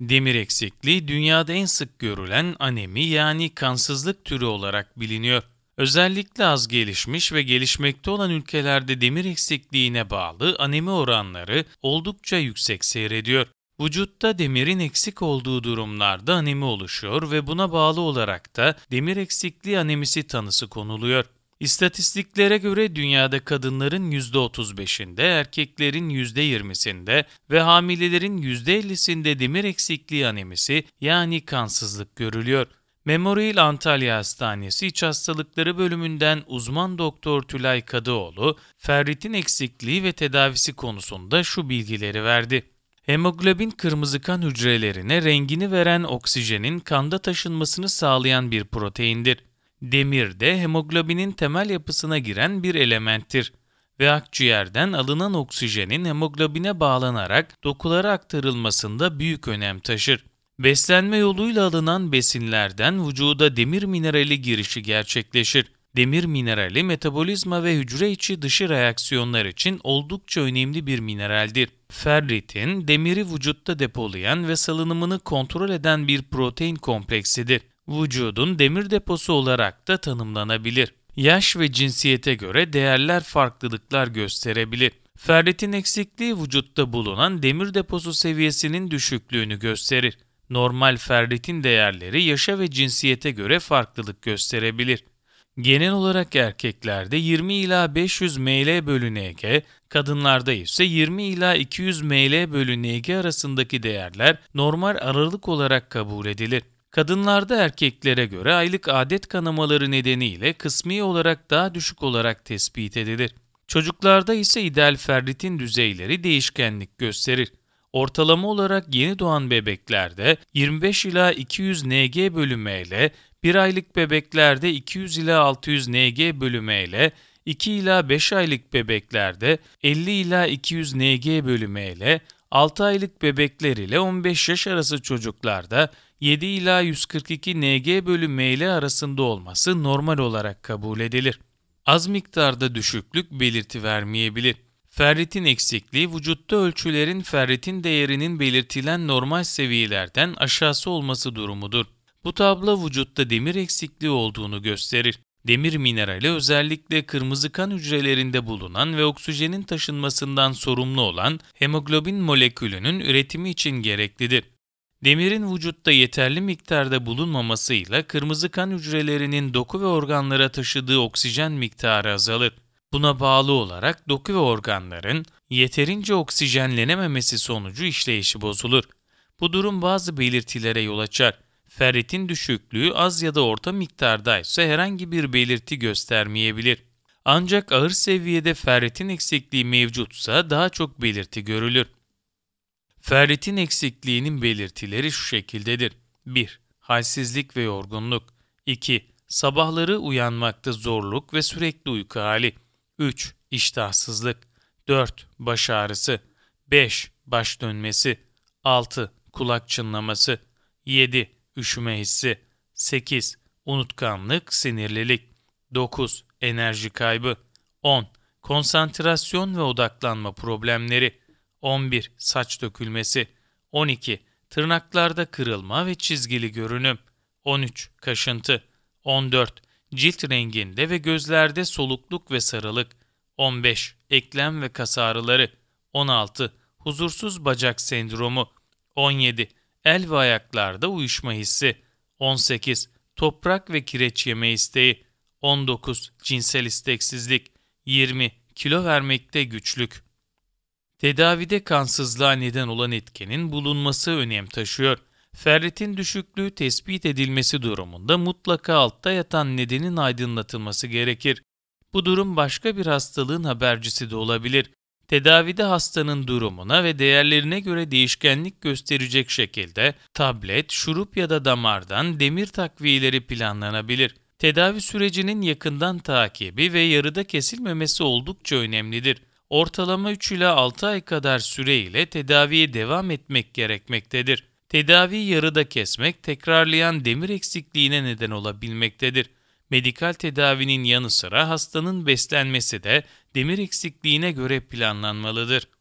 Demir eksikliği dünyada en sık görülen anemi yani kansızlık türü olarak biliniyor. Özellikle az gelişmiş ve gelişmekte olan ülkelerde demir eksikliğine bağlı anemi oranları oldukça yüksek seyrediyor. Vücutta demirin eksik olduğu durumlarda anemi oluşuyor ve buna bağlı olarak da demir eksikliği anemisi tanısı konuluyor. İstatistiklere göre dünyada kadınların %35'inde, erkeklerin %20'sinde ve hamilelerin %50'sinde demir eksikliği anemisi yani kansızlık görülüyor. Memorial Antalya Hastanesi İç Hastalıkları Bölümünden uzman doktor Tülay Kadıoğlu, ferritin eksikliği ve tedavisi konusunda şu bilgileri verdi. Hemoglobin kırmızı kan hücrelerine rengini veren oksijenin kanda taşınmasını sağlayan bir proteindir. Demir de hemoglobinin temel yapısına giren bir elementtir ve akciğerden alınan oksijenin hemoglobine bağlanarak dokulara aktarılmasında büyük önem taşır. Beslenme yoluyla alınan besinlerden vücuda demir minerali girişi gerçekleşir. Demir minerali metabolizma ve hücre içi dışı reaksiyonlar için oldukça önemli bir mineraldir. Ferritin, demiri vücutta depolayan ve salınımını kontrol eden bir protein kompleksidir vücudun demir deposu olarak da tanımlanabilir. Yaş ve cinsiyete göre değerler farklılıklar gösterebilir. Ferritin eksikliği vücutta bulunan demir deposu seviyesinin düşüklüğünü gösterir. Normal ferritin değerleri yaşa ve cinsiyete göre farklılık gösterebilir. Genel olarak erkeklerde 20 ila 500 ml bölü NG, kadınlarda ise 20 ila 200 ml bölü NG arasındaki değerler normal aralık olarak kabul edilir kadınlarda erkeklere göre aylık adet kanamaları nedeniyle kısmi olarak daha düşük olarak tespit edilir. Çocuklarda ise ideal ferritin düzeyleri değişkenlik gösterir. Ortalama olarak yeni doğan bebeklerde 25 ila 200 Ng bölüme ile 1 aylık bebeklerde 200 ila 600 Ng bölüme ile 2 ila 5 aylık bebeklerde 50 ila 200 Ng bölüme ile 6 aylık bebekler ile 15 yaş arası çocuklarda 7 ila 142 Ng bölü ml arasında olması normal olarak kabul edilir. Az miktarda düşüklük belirti vermeyebilir. Ferritin eksikliği vücutta ölçülerin ferritin değerinin belirtilen normal seviyelerden aşağısı olması durumudur. Bu tablo vücutta demir eksikliği olduğunu gösterir. Demir minerali özellikle kırmızı kan hücrelerinde bulunan ve oksijenin taşınmasından sorumlu olan hemoglobin molekülünün üretimi için gereklidir. Demirin vücutta yeterli miktarda bulunmamasıyla kırmızı kan hücrelerinin doku ve organlara taşıdığı oksijen miktarı azalır. Buna bağlı olarak doku ve organların yeterince oksijenlenememesi sonucu işleyişi bozulur. Bu durum bazı belirtilere yol açar. Ferritin düşüklüğü az ya da orta miktarda ise herhangi bir belirti göstermeyebilir. Ancak ağır seviyede ferritin eksikliği mevcutsa daha çok belirti görülür. Ferritin eksikliğinin belirtileri şu şekildedir. 1. Halsizlik ve yorgunluk. 2. Sabahları uyanmakta zorluk ve sürekli uyku hali. 3. İştahsızlık. 4. Baş ağrısı. 5. Baş dönmesi. 6. Kulak çınlaması. 7. Üşüme hissi. 8. Unutkanlık, sinirlilik. 9. Enerji kaybı. 10. Konsantrasyon ve odaklanma problemleri. 11. Saç dökülmesi 12. Tırnaklarda kırılma ve çizgili görünüm 13. Kaşıntı 14. Cilt renginde ve gözlerde solukluk ve sarılık 15. Eklem ve kas ağrıları 16. Huzursuz bacak sendromu 17. El ve ayaklarda uyuşma hissi 18. Toprak ve kireç yeme isteği 19. Cinsel isteksizlik 20. Kilo vermekte güçlük Tedavide kansızlığa neden olan etkenin bulunması önem taşıyor. Ferritin düşüklüğü tespit edilmesi durumunda mutlaka altta yatan nedenin aydınlatılması gerekir. Bu durum başka bir hastalığın habercisi de olabilir. Tedavide hastanın durumuna ve değerlerine göre değişkenlik gösterecek şekilde tablet, şurup ya da damardan demir takviyeleri planlanabilir. Tedavi sürecinin yakından takibi ve yarıda kesilmemesi oldukça önemlidir ortalama 3 ile 6 ay kadar süreyle tedaviye devam etmek gerekmektedir. Tedavi yarıda kesmek tekrarlayan demir eksikliğine neden olabilmektedir. Medikal tedavinin yanı sıra hastanın beslenmesi de demir eksikliğine göre planlanmalıdır.